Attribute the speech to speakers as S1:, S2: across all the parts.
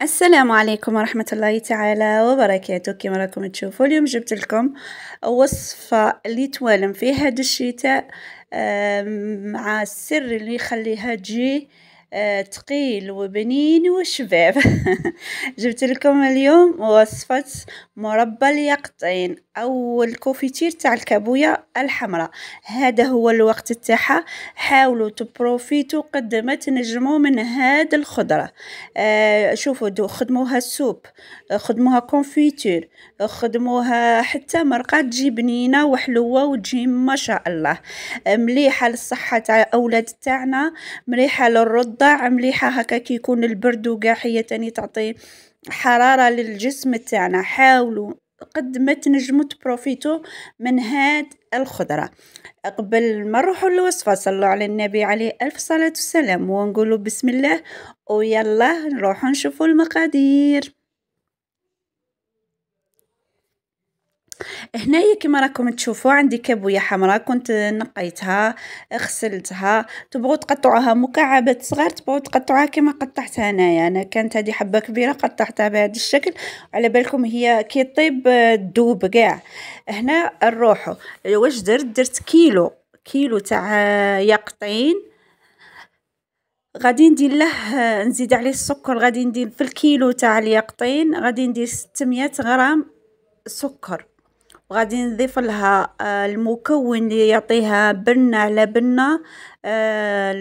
S1: السلام عليكم ورحمة الله تعالى وبركاته كما راكم تشوفوا اليوم جبت لكم وصفة اللي توالم في هذا الشتاء مع السر اللي يخليها تجي آه، تقيل وبنين وشباب جبت لكم اليوم وصفة مربى اليقطين او الكوفيتير تاع الكابويا الحمراء هذا هو الوقت تاعها حاولوا تبروفيتو قد ما تنجموا من هاد الخضره آه شوفوا دو خدموها سوب خدموها كونفيتير خدموها حتى مرقه تجي بنينه وحلوه وتجي ما شاء الله مليحه للصحه تاع الاولاد تاعنا مليحه للرض قطع مليحه هكا كي يكون البرد وكاع هي تاني تعطي حراره للجسم تاعنا حاولوا قد ما تنجموا تبروفيتو من هاد الخضرة قبل ما نروحوا للوصفة صلوا على النبي عليه ألف صلاة والسلام ونقولوا بسم الله ويلا نروحوا نشوفوا المقادير هنايا كما راكم تشوفوا عندي كابويه حمراء كنت نقيتها غسلتها تبغوا تقطعوها مكعبات صغار تبغوا تقطعوها كما قطعتها انايا انا كانت هذه حبه كبيره قطعتها بهذا الشكل على بالكم هي كي طيب تذوب كاع هنا نروحوا واش درت درت كيلو كيلو تاع يقطين غادي ندير له نزيد عليه السكر غادي ندير في الكيلو تاع اليقطين غادي ندير 600 غرام سكر وغادي نضيف لها آه، المكون اللي يعطيها بنه على بنه آه،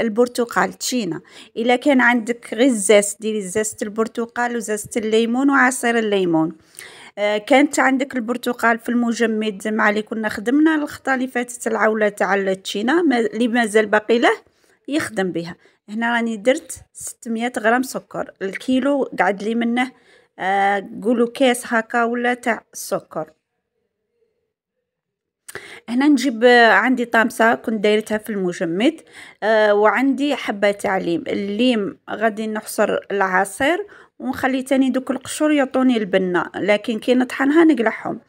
S1: البرتقال تشينا الا كان عندك غير الزاس ديري زيت البرتقال وزيت الليمون وعصير الليمون آه، كانت عندك البرتقال في المجمد مع اللي كنا خدمنا الخطه اللي فاتت العوله تاع التشينا اللي مازال باقي له يخدم بها هنا راني درت 600 غرام سكر الكيلو قعد لي منه قولوا كاس هكا ولا تاع السكر هنا نجيب آه، عندي طامسه كنت دايرتها في المجمد آه وعندي حبه تاع ليم الليم غادي نحصر العصير ونخلي تاني دوك القشور يعطوني البنه لكن كي نطحنها نقلعهم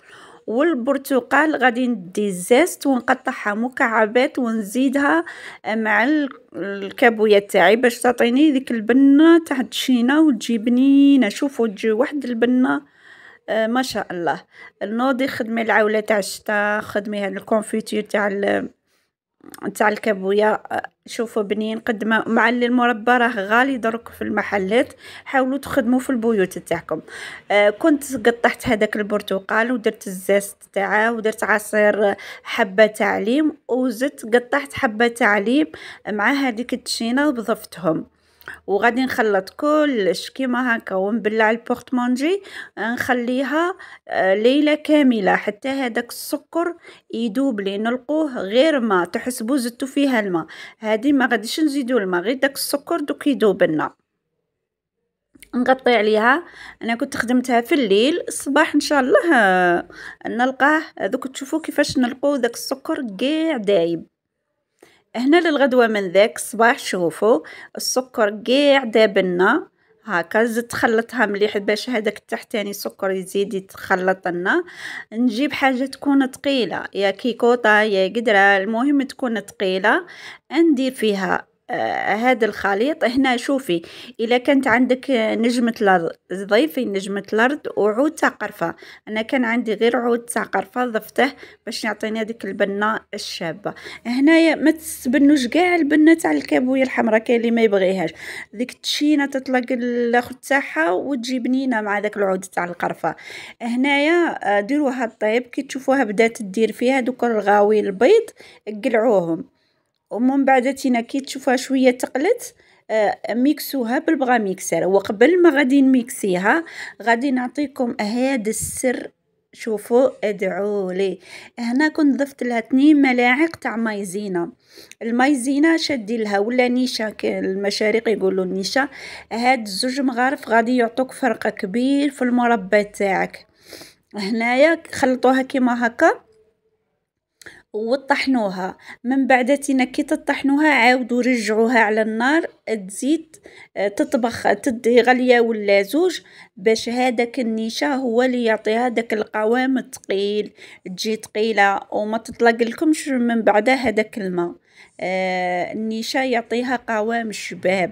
S1: والبرتقال غادي ندي الزيت ونقطعها مكعبات ونزيدها آه، مع الكابوية تاعي باش تعطيني ديك البنه تاع التشينه وتجي بنينه شوفوا تجي واحد البنه آه، ما شاء الله نوضي خدمي العولة تاع الشتا خدمي هاد الكونفيتير تاع تاع الكابويا آه، شوفوا بنين قد ما مع اللي المربى راه غالي درك في المحلات حاولوا تخدموا في البيوت تاعكم آه كنت قطعت هذاك البرتقال ودرت الزاست تاعه ودرت عصير حبه تعليم وزدت قطعت حبه تعليم مع هذيك التشينه وضفتهم وغادي نخلط كلش كيما هكا ونبلع البورتمونجي نخليها آه، ليله كامله حتى هذاك السكر يدوب لي نلقوه غير ما تحسبوا زدتوا فيها الماء هذه ما غاديش نزيدوا الماء غير داك السكر دوك يدوب لنا نغطي عليها انا كنت خدمتها في الليل الصباح ان شاء الله آه، نلقاه دوك تشوفوا كيفاش نلقوا داك السكر كاع دايب هنا للغدوة من ذاك الصباح شوفوا السكر كاع داب هاكا زدت خلطها مليح باش هذاك التحتاني السكر يزيد يتخلط لنا نجيب حاجه تكون ثقيله يا كيكوطه يا قدره المهم تكون ثقيله ندير فيها آه، هذا الخليط هنا شوفي الا كانت عندك نجمه الارض ضيفي نجمه الارض وعود تاع قرفه انا كان عندي غير عود تاع قرفه ضفته باش يعطيني هذيك البنه الشابه هنايا ما تسبنوش كاع البنه تاع الكابويه الحمراء كاين اللي ما يبغيهاش ديك التشينه تطلق الاخر تاعها وتجي بنينه مع ذاك العود تاع القرفه هنايا آه، ديروها طيب كي تشوفوها بدات تدير فيها دوك الغاوي البيض قلعوهم ومن بعد تينا كي تشوفها شويه تقلت آه، ميكسوها بالبغا ميكسر وقبل ما غادي نميكسيها غادي نعطيكم هذا السر شوفوا ادعوا لي هنا كنت ضفت لها 2 ملاعق تاع مايزينا المايزينا شدي لها ولا نيشا المشارق يقولوا النيشا هاد الزوج مغارف غادي يعطوك فرق كبير في المربى تاعك هنايا خلطوها كيما هكا وطحنوها من بعد كي تطحنوها عاودوا رجعوها على النار تزيد آه، تطبخ تدي غليه ولا زوج باش هذاك النشا هو اللي يعطي هذاك القوام الثقيل تجي ثقيله وما تطلق لكمش من بعد هذاك الماء آه النشا يعطيها قوام الشباب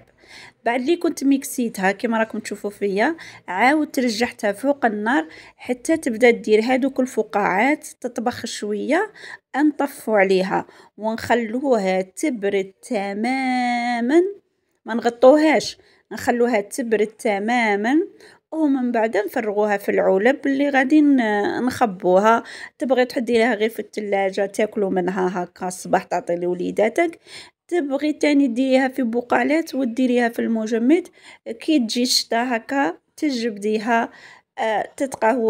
S1: بعد لي كنت ميكسيتها كما راكم تشوفوا فيا عاودت رجعتها فوق النار حتى تبدا دير هادوك الفقاعات تطبخ شويه نطفو عليها ونخلوها تبرد تماما ما نغطوهاش نخلوها تبرد تماما ومن بعد نفرغوها في العلب اللي غادي نخبوها تبغي تحدي لها غير في الثلاجه تاكلوا منها هكا الصباح تعطي لوليداتك تبغي تاني ديريها في بقالات وديريها في المجمد كي تجي الشتا هكا تجبديها آه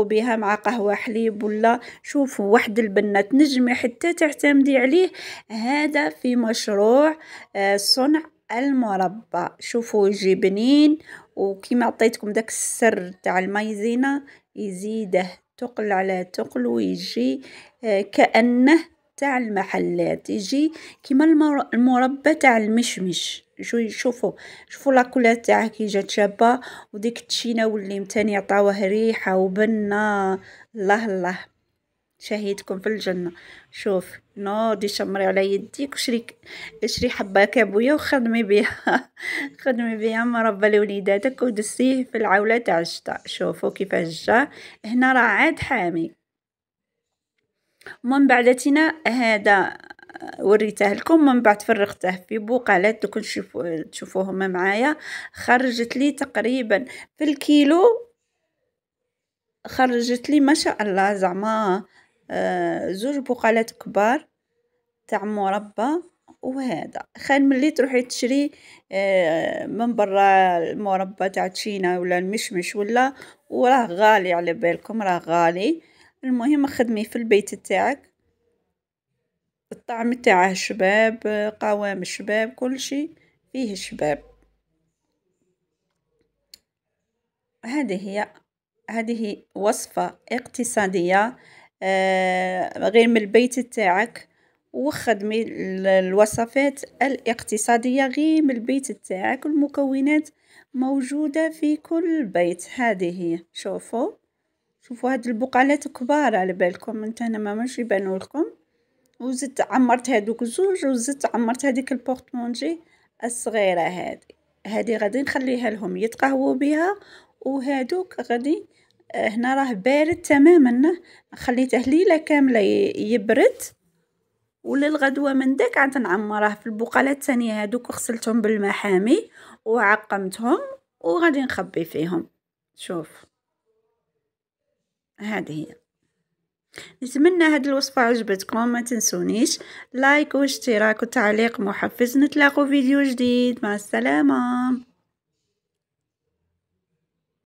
S1: بها مع قهوه حليب ولا شوفوا واحد البنه تنجمي حتى تعتمدي عليه هذا في مشروع آه، صنع المربى شوفوا يجي بنين وكما عطيتكم داك السر تاع المايزينا يزيده تقل على تقل ويجي آه، كانه تاع المحلات يجي كيما المربى تاع المشمش شو شوفوا شوفوا لاكولات تاعها كي جات شابه وديك التشينه واللي متاني عطاوه ريحه وبنه الله الله شهيتكم في الجنه شوف نوضي شمري على يديك وشري شري حبه كابويه وخدمي بها خدمي بها مربى لوليداتك ودسيه في العوله تاع الشتاء شوفوا كيفاش جا هنا راه عاد حامي من بعد تينا هذا وريته لكم من بعد فرغته في بقالات دوك تشوفو تشوفوهم معايا خرجت لي تقريبا في الكيلو خرجت لي ما شاء الله زعما آه، زوج بقالات كبار تاع مربى وهذا خير ملي تروحي تشري آه، من برا المربى تاع تشينا ولا المشمش ولا وراه غالي على بالكم راه غالي المهم خدمي في البيت تاعك الطعم تاعه شباب قوام شباب كل شيء فيه شباب هذه هي هذه وصفة اقتصادية آه غير من البيت تاعك وخدمي الوصفات الاقتصادية غير من البيت تاعك المكونات موجودة في كل بيت هذه هي شوفوا شوفوا هاد البقالات كبار على بالكم انت انا ما ماشي بانوا لكم وزدت عمرت هادوك زوج وزدت عمرت هذيك البورتمونجي الصغيره هذه هذه غادي نخليها لهم يتقهوا بها وهادوك غادي آه، هنا راه بارد تماما خليته ليله كامله يبرد وللغدوه من داك عاد نعمره في البقالات الثانيه هادوك غسلتهم بالمحامي وعقمتهم وغادي نخبي فيهم شوف هذه هي نتمنى هاد الوصفة عجبتكم ما تنسونيش لايك واشتراك وتعليق محفز نتلاقوا فيديو جديد مع السلامة